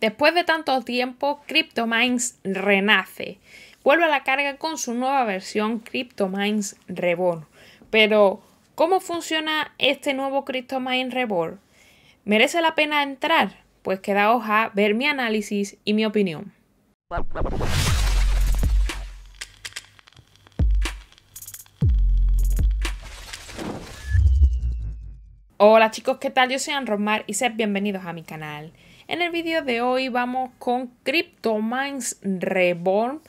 Después de tanto tiempo, CryptoMines renace. Vuelve a la carga con su nueva versión CryptoMines Reborn. Pero, ¿cómo funciona este nuevo CryptoMines Reborn? ¿Merece la pena entrar? Pues queda a ver mi análisis y mi opinión. Hola chicos, ¿qué tal? Yo soy Anromar y sep bienvenidos a mi canal. En el vídeo de hoy vamos con CryptoMines Reborn.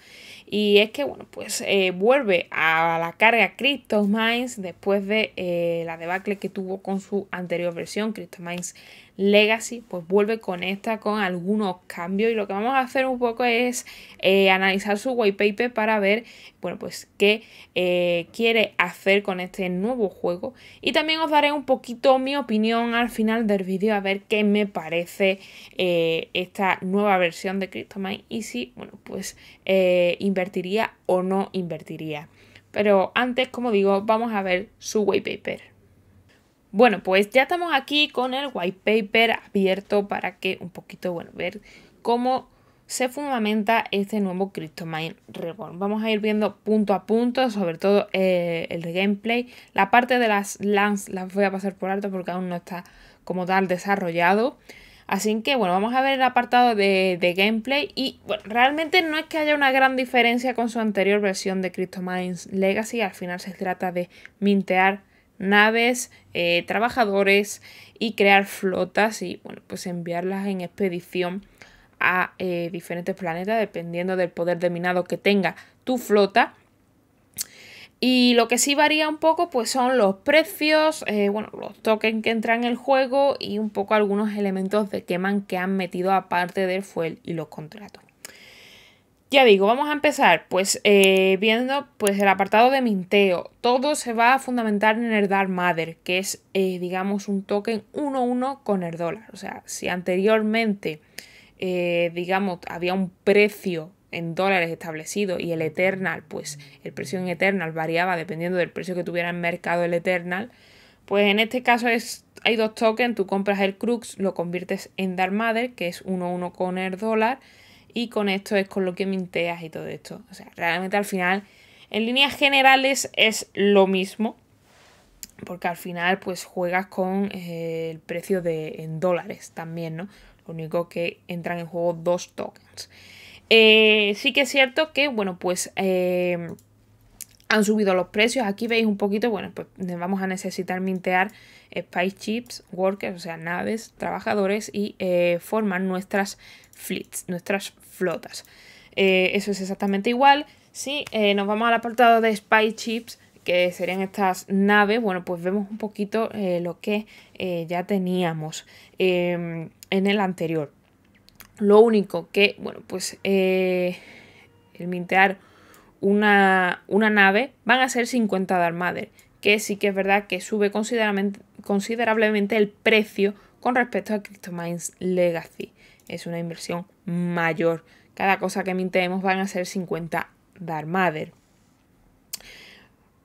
Y es que, bueno, pues eh, vuelve a la carga CryptoMines después de eh, la debacle que tuvo con su anterior versión, CryptoMines Legacy, pues vuelve con esta con algunos cambios y lo que vamos a hacer un poco es eh, analizar su white paper para ver, bueno, pues qué eh, quiere hacer con este nuevo juego y también os daré un poquito mi opinión al final del vídeo a ver qué me parece eh, esta nueva versión de Cryptomine y si, bueno, pues invertiría o no invertiría. Pero antes, como digo, vamos a ver su white paper. Bueno, pues ya estamos aquí con el white paper abierto para que un poquito, bueno, ver cómo se fundamenta este nuevo CryptoMine Reborn. Vamos a ir viendo punto a punto, sobre todo eh, el de gameplay. La parte de las LANs las voy a pasar por alto porque aún no está como tal desarrollado. Así que bueno, vamos a ver el apartado de, de gameplay y bueno, realmente no es que haya una gran diferencia con su anterior versión de CryptoMines Legacy. Al final se trata de mintear naves, eh, trabajadores y crear flotas y bueno, pues enviarlas en expedición a eh, diferentes planetas dependiendo del poder de minado que tenga tu flota. Y lo que sí varía un poco pues son los precios, eh, bueno, los tokens que entran en el juego y un poco algunos elementos de queman que han metido aparte del fuel y los contratos. Ya digo, vamos a empezar pues eh, viendo pues el apartado de minteo. Todo se va a fundamentar en el Dark Mother, que es eh, digamos un token 1-1 con el dólar. O sea, si anteriormente eh, digamos había un precio en dólares establecido y el Eternal, pues el precio en Eternal variaba dependiendo del precio que tuviera en mercado el Eternal, pues en este caso es, hay dos tokens, tú compras el Crux, lo conviertes en Dark Mother, que es 1-1 con el dólar y con esto es con lo que minteas y todo esto. O sea, realmente al final, en líneas generales es lo mismo, porque al final pues juegas con eh, el precio de, en dólares también, ¿no? Lo único que entran en juego dos tokens. Eh, sí que es cierto que, bueno, pues... Eh, han subido los precios. Aquí veis un poquito, bueno, pues vamos a necesitar mintear eh, Spice Chips, Workers, o sea, naves, trabajadores y eh, forman nuestras fleets, nuestras flotas. Eh, eso es exactamente igual. Si nos vamos al apartado de Spice Chips, que serían estas naves, bueno, pues vemos un poquito lo que ya teníamos em, en el anterior. Lo único que, bueno, pues el mintear una, nave van a ser 50 Darmader, que sí que es verdad que sube considerablemente, el precio con respecto a CryptoMines Legacy. Es una inversión mayor. Cada cosa que mintemos van a ser 50 Darmader.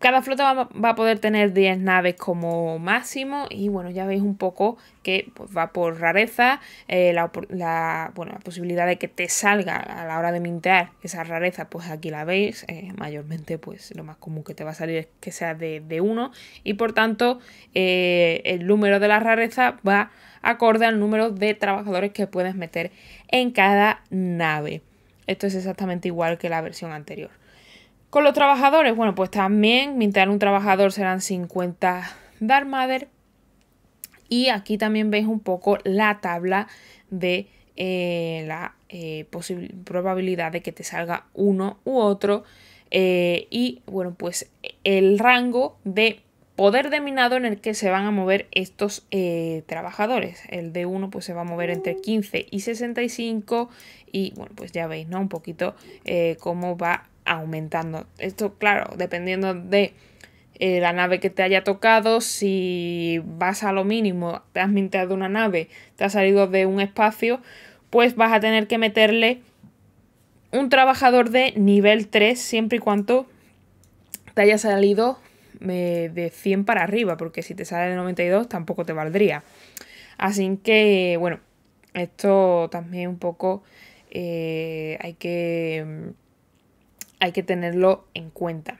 Cada flota va, a poder tener 10 naves como máximo y bueno, ya veis un poco que pues, va por rareza, eh, la, posibilidad de que te salga a la hora de mintear esa rareza, pues aquí la veis, eh, mayormente pues lo más común que te va a salir es que sea de, de y por tanto eh, el número de la rareza va acorde al número de trabajadores que puedes meter en cada nave. Esto es exactamente igual que la versión anterior. Con los trabajadores, bueno, pues también mientras un trabajador serán 50 Darmader. Y aquí también veis un poco la tabla de eh, la eh, probabilidad de que te salga uno u otro. Eh, y bueno, pues el rango de poder de minado en el que se van a mover estos trabajadores. El de uno, pues, se va a mover entre 15 y 65 y bueno, pues ya veis, ¿no? Un poquito cómo va aumentando. Esto, claro, dependiendo de eh, la nave que te haya tocado, si vas a lo mínimo, te has minteado una nave, te has salido de un espacio, pues vas a tener que meterle un trabajador de nivel 3 siempre y cuando te haya salido eh, de 100 para arriba, porque si te sale de 92 tampoco te valdría. Así que, bueno, esto también un poco eh, hay que mm, hay que tenerlo en cuenta.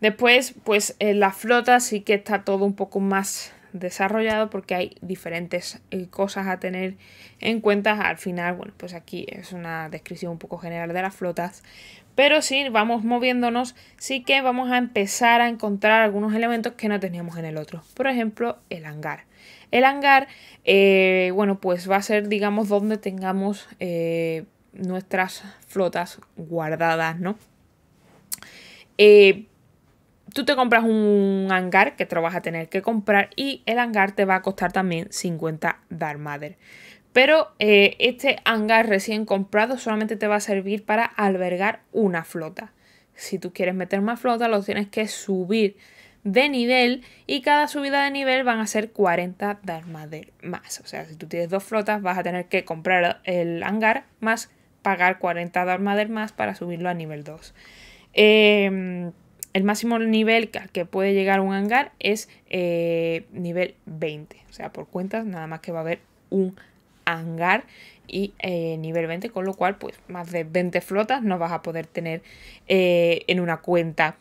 Después, pues eh, la flota sí que está todo un poco más desarrollado porque hay diferentes eh, cosas a tener en cuenta. Al final, bueno, pues aquí es una descripción un poco general de las flotas. Pero si vamos moviéndonos, sí que vamos a empezar a encontrar algunos elementos que no teníamos en el otro. Por ejemplo, el hangar. El hangar, eh, bueno, pues va a ser, digamos, donde tengamos nuestras flotas guardadas, ¿no? Eh, tú te compras un hangar que te lo vas a tener que comprar y el hangar te va a costar también 50 Darmader. Pero eh, este hangar recién comprado solamente te va a servir para albergar una flota. Si tú quieres meter más flota, lo tienes que subir de nivel y cada subida de nivel van a ser 40 Darmader más. O sea, si tú tienes dos flotas, vas a tener que comprar el hangar más pagar 40 Dark más para subirlo a nivel 2. Em, el máximo nivel que puede llegar un hangar es eh, nivel 20. O sea, por cuentas, nada más que va a haber un hangar y eh, nivel 20, con lo cual, pues más de 20 flotas no vas a poder tener eh, en una cuenta.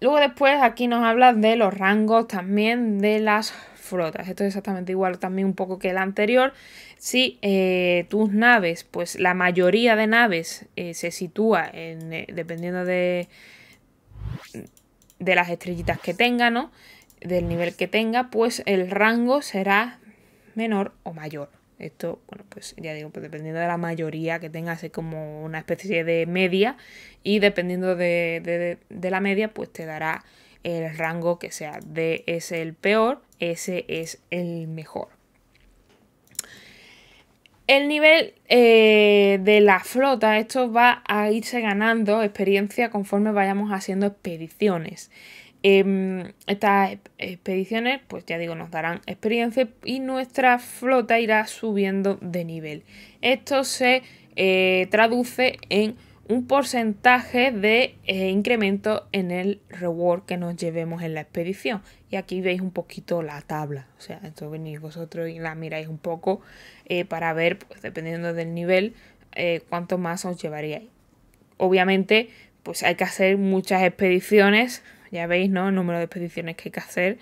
Luego después aquí nos habla de los rangos también de las esto es exactamente igual también un poco que el anterior. Si eh, tus naves, pues la mayoría de naves eh, se sitúa eh, dependiendo de, de las estrellitas que tenga, ¿no? Del nivel que tenga, pues el rango será menor o mayor. Esto, bueno, pues ya digo, pues dependiendo de la mayoría que tengas, es como una especie de media. Y dependiendo de, la media, pues te dará el rango que sea. de es el peor ese es el mejor. El nivel eh, de la flota, esto va a irse ganando experiencia conforme vayamos haciendo expediciones. Em, estas e-, expediciones, pues ya digo, nos darán experiencia y nuestra flota irá subiendo de nivel. Esto se eh, traduce en un porcentaje de eh, incremento en el reward que nos llevemos en la expedición. Y aquí veis un poquito la tabla. O sea, esto venís vosotros y la miráis un poco eh, para ver, pues, dependiendo del nivel, eh, cuánto más os llevaríais. Obviamente, pues hay que hacer muchas expediciones. Ya veis, ¿no? El número de expediciones que hay que hacer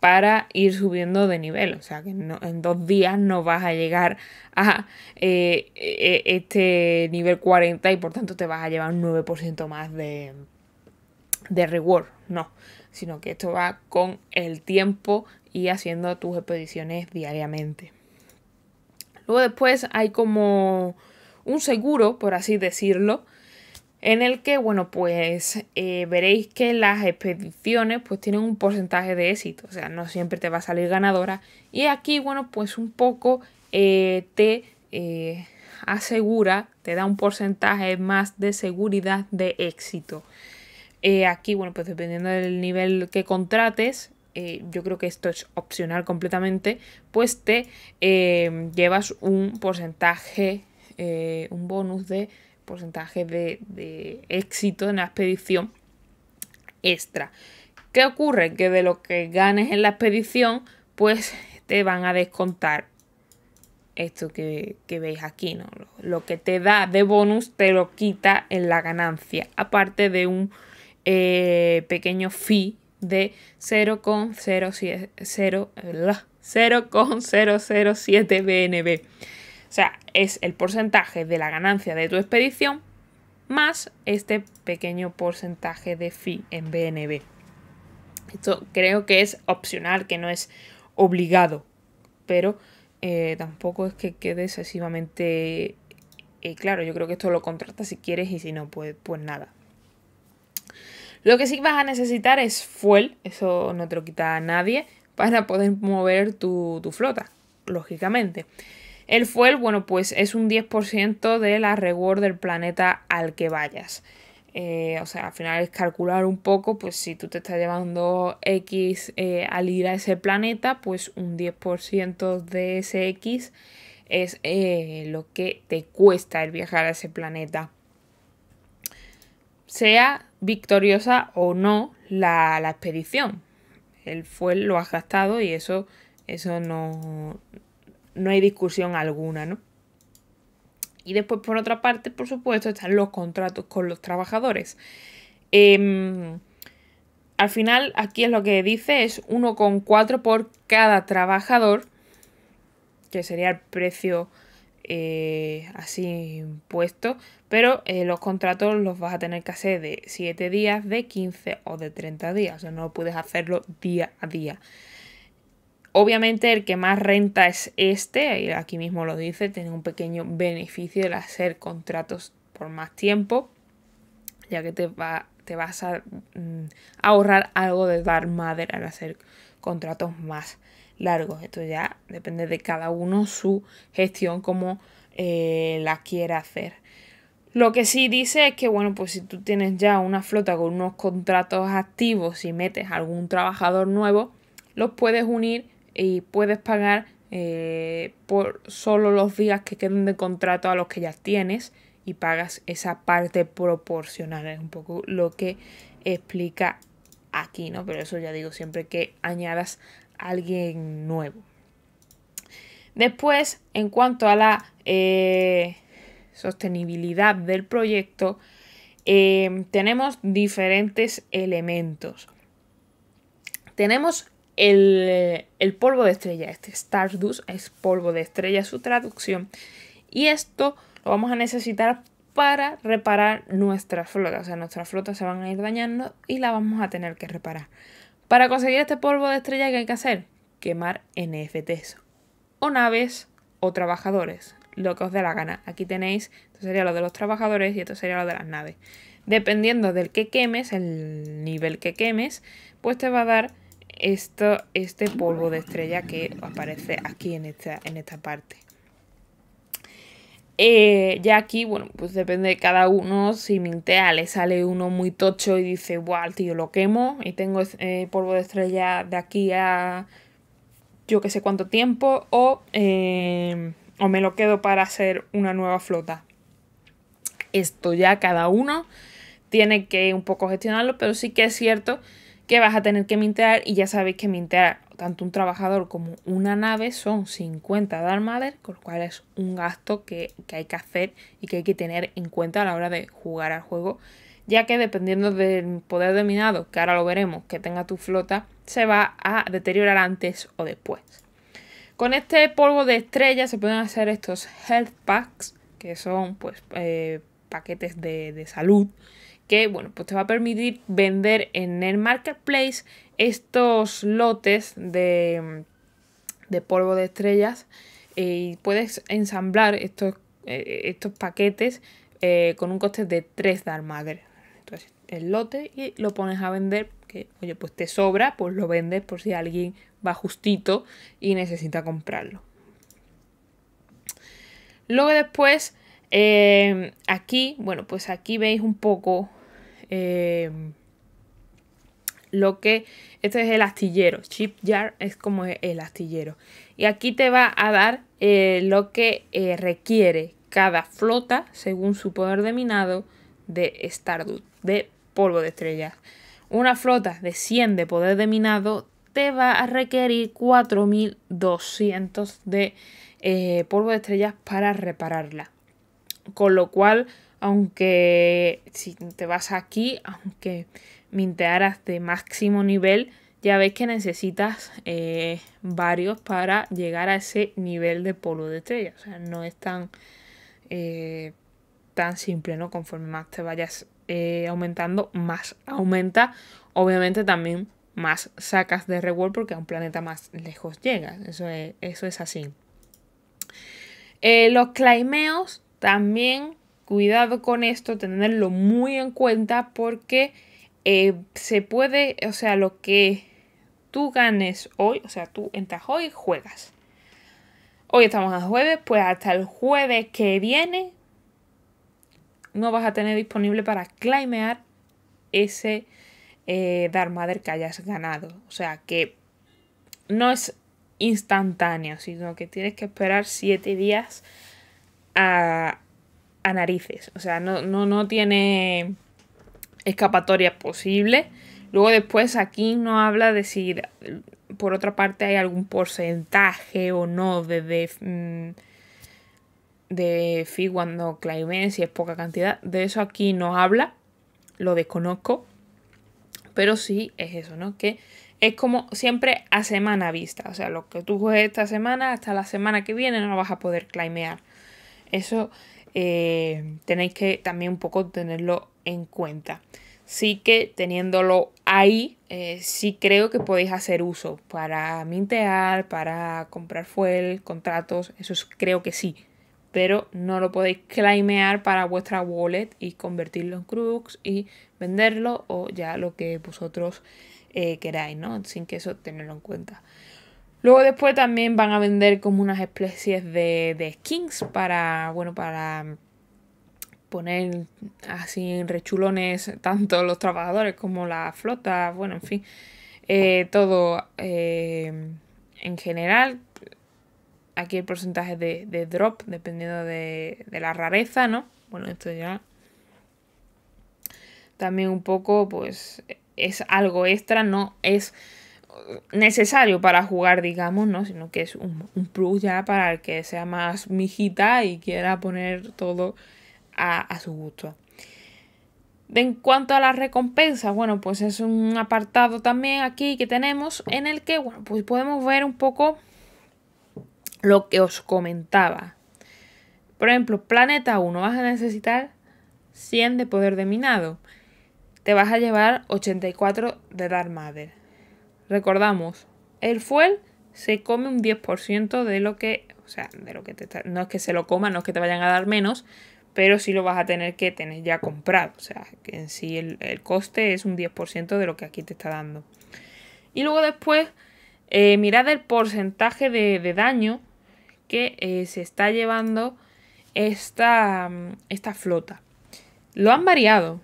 para ir subiendo de nivel. O sea que en dos días no vas a llegar a eh, eh, este nivel 40 y por tanto te vas a llevar un 9% más de, de reward. No, sino que esto va con el tiempo y haciendo tus expediciones diariamente. Luego después hay como un seguro, por así decirlo, en el que, bueno, pues eh, veréis que las expediciones pues tienen un porcentaje de éxito, o sea, no siempre te va a salir ganadora y aquí, bueno, pues un poco eh, te eh, asegura, te da un porcentaje más de seguridad de éxito. aquí, bueno, pues dependiendo del nivel que contrates, yo creo que esto es opcional completamente, pues te llevas un porcentaje, un bonus de porcentaje de, éxito en la expedición extra. ¿Qué ocurre? Que de lo que ganes en la expedición, pues te van a descontar esto que, veis aquí, ¿no? Lo, que te da de bonus te lo quita en la ganancia, aparte de un eh, pequeño fee de 0,007 eh, BNB. O sea, es el porcentaje de la ganancia de tu expedición más este pequeño porcentaje de fee en BNB. Esto creo que es opcional, que no es obligado, pero eh, tampoco es que quede excesivamente eh, claro. Yo creo que esto lo contratas si quieres y si no, pues, pues nada. Lo que sí vas a necesitar es fuel, eso no te lo quita nadie, para poder mover tu, tu flota, lógicamente. El fuel, bueno, pues es un 10% de la reward del planeta al que vayas. Eh, o sea, al final es calcular un poco, pues si tú te estás llevando X eh, al ir a ese planeta, pues un 10% de ese X es eh, lo que te cuesta el viajar a ese planeta. Sea victoriosa o no la, expedición. El fuel lo has gastado y eso, eso no, no hay discusión alguna, ¿no? Y después, por otra parte, por supuesto, están los contratos con los trabajadores. Em, al final, aquí es lo que dice, es 1,4 por cada trabajador, que sería el precio eh, así puesto, pero eh, los contratos los vas a tener que hacer de 7 días, de 15 o de 30 días, o sea, no puedes hacerlo día a día. Obviamente el que más renta es este, y aquí mismo lo dice, tiene un pequeño beneficio el hacer contratos por más tiempo, ya que te, va, te vas a mm, ahorrar algo de dar madre al hacer contratos más largos. Esto ya depende de cada uno su gestión como eh, la quiera hacer. Lo que sí dice es que, bueno, pues si tú tienes ya una flota con unos contratos activos y metes algún trabajador nuevo, los puedes unir y puedes pagar eh, por solo los días que queden de contrato a los que ya tienes y pagas esa parte proporcional. Es un poco lo que explica aquí, ¿no? Pero eso ya digo, siempre que añadas a alguien nuevo. Después, en cuanto a la eh, sostenibilidad del proyecto, eh, tenemos diferentes elementos. Tenemos eh, el, polvo de estrella, este Stardust es polvo de estrella su traducción. Y esto lo vamos a necesitar para reparar nuestra flota. O sea, nuestra flota se van a ir dañando y la vamos a tener que reparar. Para conseguir este polvo de estrella, ¿qué hay que hacer? Quemar NFTs o naves o trabajadores, lo que os dé la gana. Aquí tenéis, esto sería lo de los trabajadores y esto sería lo de las naves. Dependiendo del que quemes, el nivel que quemes, pues te va a dar esto, este polvo de estrella que aparece aquí en esta, en esta parte. Eh, ya aquí, bueno, pues depende de cada uno. Si mintea le sale uno muy tocho y dice, wow, tío, lo quemo y tengo eh, polvo de estrella de aquí a yo que sé cuánto tiempo, o, eh, o me lo quedo para hacer una nueva flota. Esto ya cada uno tiene que un poco gestionarlo, pero sí que es cierto que vas a tener que mintear y ya sabéis que mintear tanto un trabajador como una nave son 50 Dark con lo cual es un gasto que, hay que hacer y que hay que tener en cuenta a la hora de jugar al juego, ya que dependiendo del poder dominado, que ahora lo veremos, que tenga tu flota, se va a deteriorar antes o después. Con este polvo de estrella se pueden hacer estos health packs, que son pues eh, paquetes de, de salud, que bueno, pues te va a permitir vender en el marketplace estos lotes de, polvo de estrellas eh, y puedes ensamblar estos, eh, estos paquetes eh, con un coste de 3 Darmader. Entonces, el lote y lo pones a vender, que oye, pues te sobra, pues lo vendes por si alguien va justito y necesita comprarlo. Luego después, aquí, bueno, pues aquí veis un poco Em, lo que este es el astillero shipyard es como el astillero y aquí te va a dar eh, lo que eh, requiere cada flota según su poder de minado de Stardust de polvo de estrellas una flota de 100 de poder de minado te va a requerir 4200 de eh, polvo de estrellas para repararla con lo cual aunque si te vas aquí, aunque mintearas de máximo nivel, ya ves que necesitas eh, varios para llegar a ese nivel de polo de estrella. O sea, no es tan, eh, tan simple, ¿no? Conforme más te vayas eh, aumentando, más aumenta. Obviamente también más sacas de reward porque a un planeta más lejos llegas. Eso es, eso es así. los climeos también cuidado con esto, tenerlo muy en cuenta porque eh, se puede, o sea, lo que tú ganes hoy, o sea, tú entras hoy, juegas. Hoy estamos a jueves, pues hasta el jueves que viene no vas a tener disponible para claimear ese eh, Dark que hayas ganado. O sea que no es instantáneo, sino que tienes que esperar 7 días a, a narices. O sea, no, no, tiene escapatoria posible. Luego después aquí no habla de si por otra parte hay algún porcentaje o no de, mm, de, de cuando claimen, si es poca cantidad. De eso aquí no habla, lo desconozco. Pero sí es eso, ¿no? Que es como siempre a semana vista. O sea, lo que tú juegas esta semana, hasta la semana que viene no lo vas a poder claimear. Eso eh, tenéis que también un poco tenerlo en cuenta. Sí que teniéndolo ahí, eh, sí creo que podéis hacer uso para mintear, para comprar fuel, contratos, eso creo que sí. Pero no lo podéis claimear para vuestra wallet y convertirlo en crux y venderlo o ya lo que vosotros eh, queráis, ¿no? Sin que eso tenerlo en cuenta. Luego después también van a vender como unas especies de, de skins para, bueno, para poner así en rechulones tanto los trabajadores como la flota, bueno, en fin, eh, todo eh, en general. Aquí el porcentaje de, de drop dependiendo de, de, la rareza, ¿no? Bueno, esto ya... También un poco, pues, es algo extra, no es necesario para jugar, digamos, ¿no? Sino que es un, un, plus ya para el que sea más mijita y quiera poner todo a, a su gusto. En cuanto a las recompensas, bueno, pues es un apartado también aquí que tenemos en el que, bueno, pues podemos ver un poco lo que os comentaba. Por ejemplo, planeta 1, vas a necesitar 100 de poder de minado. Te vas a llevar 84 de Dark Matter. Recordamos, el fuel se come un 10% de lo que, o sea, de lo que te está, no es que se lo coma, no es que te vayan a dar menos, pero sí lo vas a tener que tener ya comprado, o sea, que en sí el, coste es un 10% de lo que aquí te está dando. Y luego después, eh, mirad el porcentaje de, daño que eh, se está llevando esta flota. Lo han variado,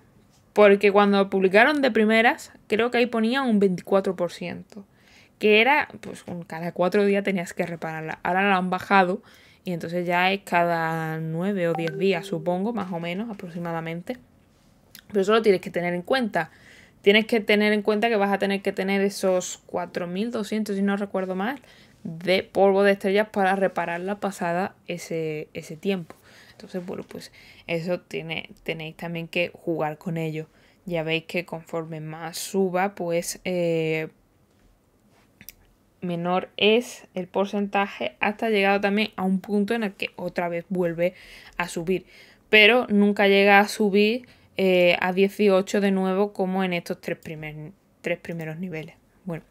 porque cuando publicaron de primeras, creo que ahí ponía un 24%. Que era, pues cada cuatro días tenías que repararla. Ahora la han bajado y entonces ya es cada nueve o diez días, supongo, más o menos aproximadamente. Pero eso lo tienes que tener en cuenta. Tienes que tener en cuenta que vas a tener que tener esos 4.200, si no recuerdo mal, de polvo de estrellas para reparar la pasada ese, ese tiempo. Entonces, bueno, pues eso tiene, tenéis también que jugar con ello. Ya veis que conforme más suba, pues eh, menor es el porcentaje hasta llegado también a un punto en el que otra vez vuelve a subir. Pero nunca llega a subir eh, a 18 de nuevo como en estos tres, tres primeros niveles. Bueno,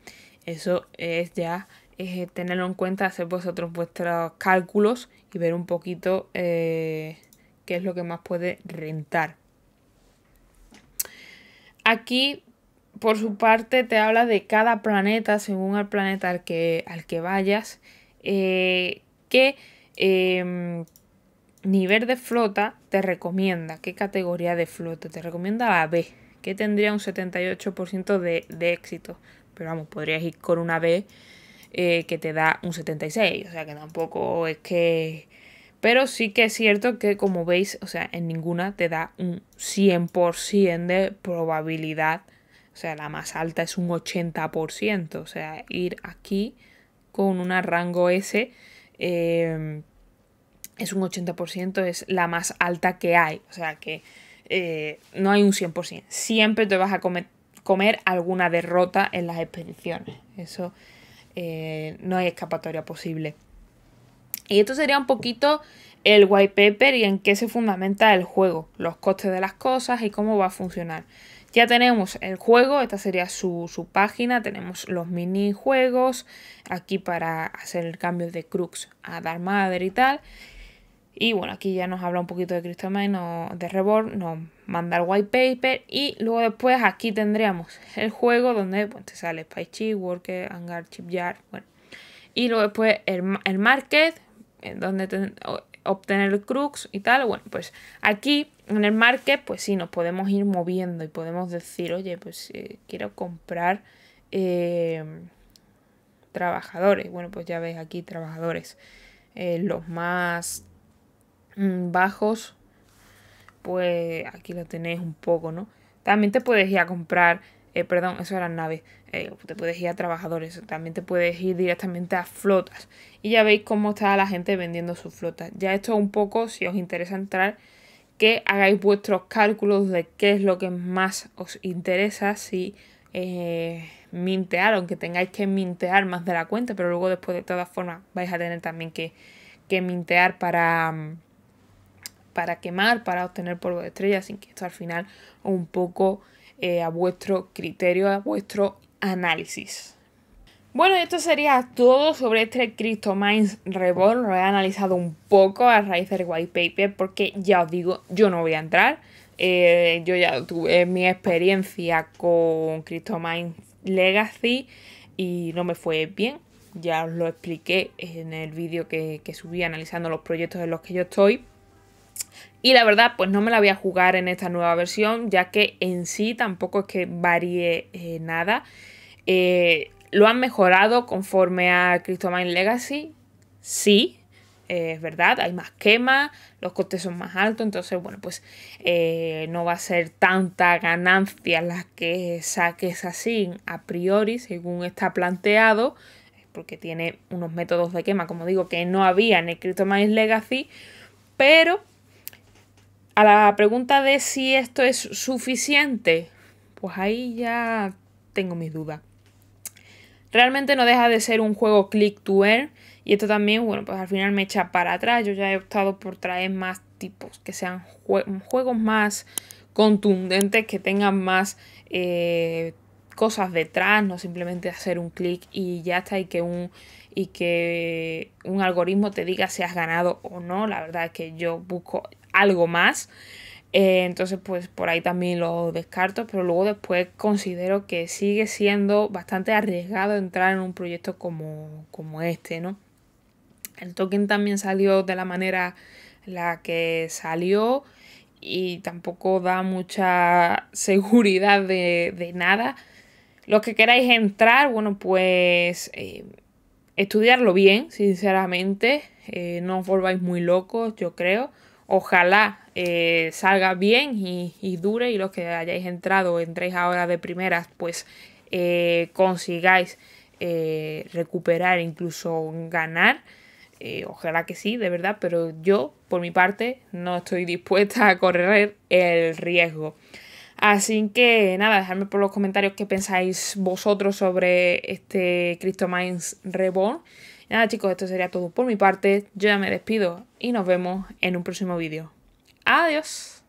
eso es ya eh, tenerlo en cuenta, hacer vosotros vuestros cálculos y ver un poquito eh, qué es lo que más puede rentar. Aquí, por su parte, te habla de cada planeta, según el planeta al que, al que vayas, eh, qué em, nivel de flota te recomienda, qué categoría de flota. Te recomienda la B, que tendría un 78% de, de éxito. Pero vamos, podrías ir con una B eh, que te da un 76. O sea que tampoco es que... Pero sí que es cierto que como veis, o sea, en ninguna te da un 100% de probabilidad. O sea, la más alta es un 80%. O sea, ir aquí con un rango S em, es un 80%, es la más alta que hay. O sea, que eh, no hay un 100%. Siempre te vas a comer alguna derrota en las expediciones. Eso eh, no hay escapatoria posible. Y esto sería un poquito el white paper y en qué se fundamenta el juego, los costes de las cosas y cómo va a funcionar. Ya tenemos el juego, esta sería su, su página, tenemos los minijuegos, aquí para hacer el cambio de crux a dar madre y tal. Y bueno, aquí ya nos habla un poquito de Crystal no, de Reborn, nos manda el white paper y luego después aquí tendríamos el juego donde te sale Spy Worker, Hangar, Chipyard, bueno. Y luego después el, el market, donde obtener el crux y tal. Bueno, pues aquí en el market, pues sí, nos podemos ir moviendo y podemos decir, oye, pues eh, quiero comprar eh, trabajadores. Bueno, pues ya veis aquí trabajadores, eh, los más Mm, bajos, pues aquí lo tenéis un poco, ¿no? También te puedes ir a comprar, eh, perdón, eso eran naves, eh, te puedes ir a trabajadores, también te puedes ir directamente a flotas. Y ya veis cómo está la gente vendiendo sus flotas. Ya esto un poco, si os interesa entrar, que hagáis vuestros cálculos de qué es lo que más os interesa, si eh, mintear, aunque tengáis que mintear más de la cuenta, pero luego después de todas formas vais a tener también que, que mintear para mm, para quemar, para obtener polvo de estrella, sin que esto al final un poco eh, a vuestro criterio, a vuestro análisis. Bueno, esto sería todo sobre este CryptoMines Reborn. Lo he analizado un poco a raíz del white paper porque ya os digo, yo no voy a entrar. Eh, yo ya tuve mi experiencia con CryptoMines Legacy y no me fue bien. Ya os lo expliqué en el vídeo que subí analizando los proyectos en los que yo estoy. Y la verdad, pues no me la voy a jugar en esta nueva versión, ya que en sí tampoco es que varíe eh, nada. Eh, ¿Lo han mejorado conforme a Cryptomine Legacy? Sí, eh, es verdad, hay más quema los costes son más altos, entonces, bueno, pues no va a ser tanta ganancia la que saques así a priori, según está planteado, porque tiene unos métodos de quema, como digo, que no había en el Legacy, pero a la pregunta de si esto es suficiente, pues ahí ya tengo mis dudas. Realmente no deja de ser un juego click to earn y esto también, bueno, pues al final me echa para atrás. Yo ya he optado por traer más tipos que sean juegos más contundentes, que tengan más eh, cosas detrás, no simplemente hacer un clic y ya está y que un y que un algoritmo te diga si has ganado o no. La verdad es que yo busco algo más. Eh, entonces, pues por ahí también lo descarto, pero luego después considero que sigue siendo bastante arriesgado entrar en un proyecto como, este, ¿no? El token también salió de la manera en la que salió y tampoco da mucha seguridad de, nada. Los que queráis entrar, bueno, pues eh, estudiarlo bien, sinceramente. Eh, no os volváis muy locos, yo creo. Ojalá eh, salga bien y, dure y los que hayáis entrado, entréis ahora de primeras, pues eh, consigáis recuperar, incluso ganar. ojalá que sí, de verdad, pero yo, por mi parte, no estoy dispuesta a correr el riesgo. Así que nada, dejadme por los comentarios qué pensáis vosotros sobre este Minds Reborn. Y nada chicos, esto sería todo por mi parte. Yo ya me despido y nos vemos en un próximo vídeo. Adiós.